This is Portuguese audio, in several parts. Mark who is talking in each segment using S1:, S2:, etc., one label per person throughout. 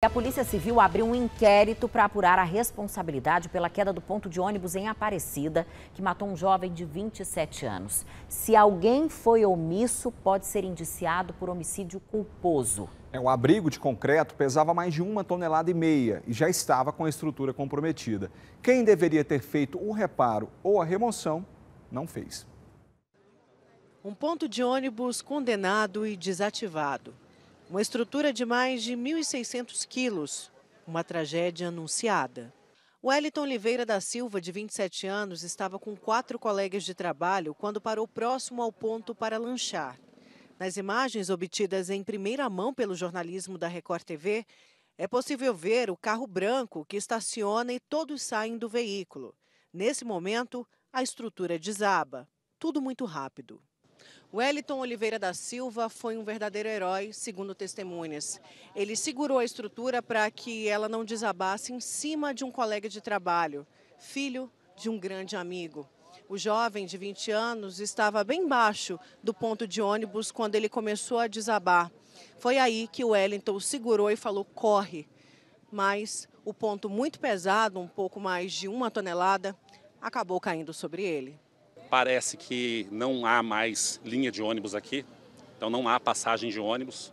S1: A Polícia Civil abriu um inquérito para apurar a responsabilidade pela queda do ponto de ônibus em Aparecida, que matou um jovem de 27 anos. Se alguém foi omisso, pode ser indiciado por homicídio culposo.
S2: É, o abrigo de concreto pesava mais de uma tonelada e meia e já estava com a estrutura comprometida. Quem deveria ter feito o
S3: reparo ou a remoção não fez. Um ponto de ônibus condenado e desativado. Uma estrutura de mais de 1.600 quilos. Uma tragédia anunciada. Wellington Oliveira da Silva, de 27 anos, estava com quatro colegas de trabalho quando parou próximo ao ponto para lanchar. Nas imagens obtidas em primeira mão pelo jornalismo da Record TV, é possível ver o carro branco que estaciona e todos saem do veículo. Nesse momento, a estrutura desaba. Tudo muito rápido. Wellington Oliveira da Silva foi um verdadeiro herói, segundo testemunhas. Ele segurou a estrutura para que ela não desabasse em cima de um colega de trabalho, filho de um grande amigo. O jovem de 20 anos estava bem baixo do ponto de ônibus quando ele começou a desabar. Foi aí que o Wellington o segurou e falou: corre. Mas o ponto muito pesado, um pouco mais de uma tonelada, acabou caindo sobre ele.
S4: Parece que não há mais linha de ônibus aqui, então não há passagem de ônibus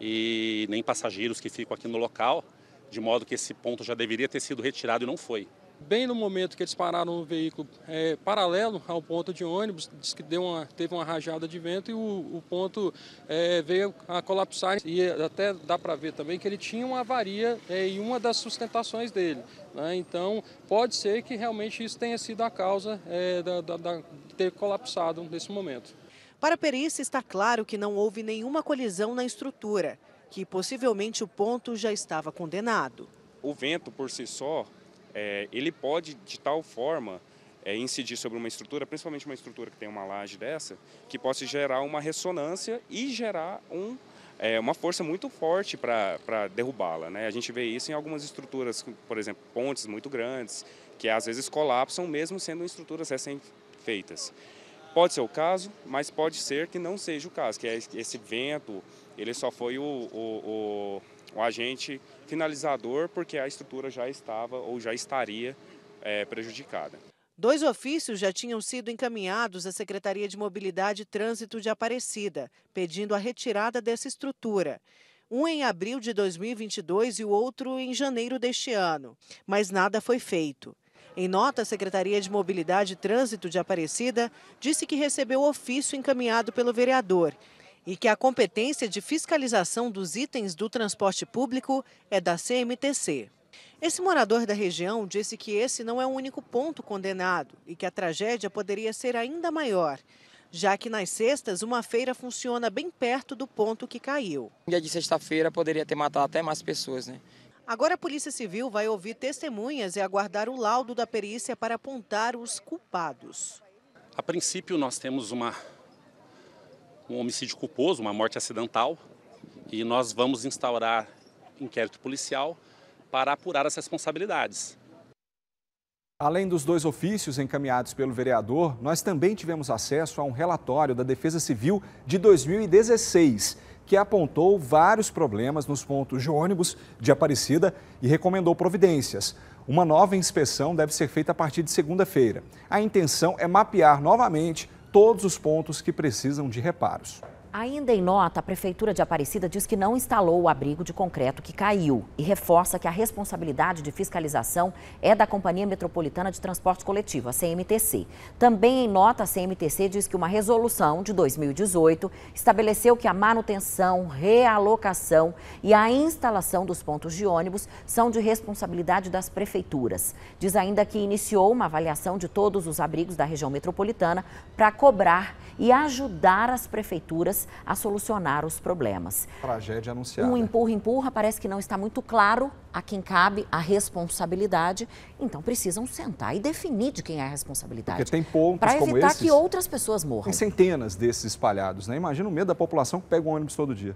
S4: e nem passageiros que ficam aqui no local, de modo que esse ponto já deveria ter sido retirado e não foi
S2: bem no momento que eles pararam o veículo é, paralelo ao ponto de ônibus, diz que deu uma, teve uma rajada de vento e o, o ponto é, veio a colapsar. E até dá para ver também que ele tinha uma avaria é, em uma das sustentações dele. Né? Então, pode ser que realmente isso tenha sido a causa é, da, da, da, ter colapsado nesse momento.
S3: Para a perícia, está claro que não houve nenhuma colisão na estrutura, que possivelmente o ponto já estava condenado.
S5: O vento por si só é, ele pode, de tal forma, é, incidir sobre uma estrutura, principalmente uma estrutura que tem uma laje dessa, que possa gerar uma ressonância e gerar um, é, uma força muito forte para derrubá-la. Né? A gente vê isso em algumas estruturas, por exemplo, pontes muito grandes, que às vezes colapsam mesmo sendo estruturas recém-feitas. Pode ser o caso, mas pode ser que não seja o caso, que é esse vento ele só foi o, o, o um agente finalizador, porque a estrutura já estava ou já estaria é, prejudicada.
S3: Dois ofícios já tinham sido encaminhados à Secretaria de Mobilidade e Trânsito de Aparecida, pedindo a retirada dessa estrutura. Um em abril de 2022 e o outro em janeiro deste ano. Mas nada foi feito. Em nota, a Secretaria de Mobilidade e Trânsito de Aparecida disse que recebeu o ofício encaminhado pelo vereador e que a competência de fiscalização dos itens do transporte público é da CMTC. Esse morador da região disse que esse não é o único ponto condenado e que a tragédia poderia ser ainda maior, já que nas sextas uma feira funciona bem perto do
S1: ponto que caiu. No dia de sexta-feira poderia ter matado até mais pessoas, né?
S3: Agora a Polícia Civil vai ouvir testemunhas e aguardar o laudo da perícia para apontar os culpados.
S4: A princípio, nós temos uma um homicídio culposo, uma morte acidental, e nós vamos instaurar inquérito policial para apurar as responsabilidades.
S2: Além dos dois ofícios encaminhados pelo vereador, nós também tivemos acesso a um relatório da Defesa Civil de 2016, que apontou vários problemas nos pontos de ônibus de Aparecida e recomendou providências. Uma nova inspeção deve ser feita a partir de segunda-feira. A intenção é mapear novamente todos os pontos que precisam de reparos.
S1: Ainda em nota, a Prefeitura de Aparecida diz que não instalou o abrigo de concreto que caiu e reforça que a responsabilidade de fiscalização é da Companhia Metropolitana de Transporte Coletivo, a CMTC. Também em nota, a CMTC diz que uma resolução de 2018 estabeleceu que a manutenção, realocação e a instalação dos pontos de ônibus são de responsabilidade das prefeituras. Diz ainda que iniciou uma avaliação de todos os abrigos da região metropolitana para cobrar e ajudar as prefeituras a solucionar os problemas. Tragédia anunciada. Um empurra-empurra parece que não está muito claro a quem cabe a responsabilidade, então precisam sentar e definir de quem é a responsabilidade. Porque
S2: tem pontos Para evitar esses, que outras pessoas morram. Tem centenas desses espalhados, né? Imagina o medo da população que pega um ônibus todo dia.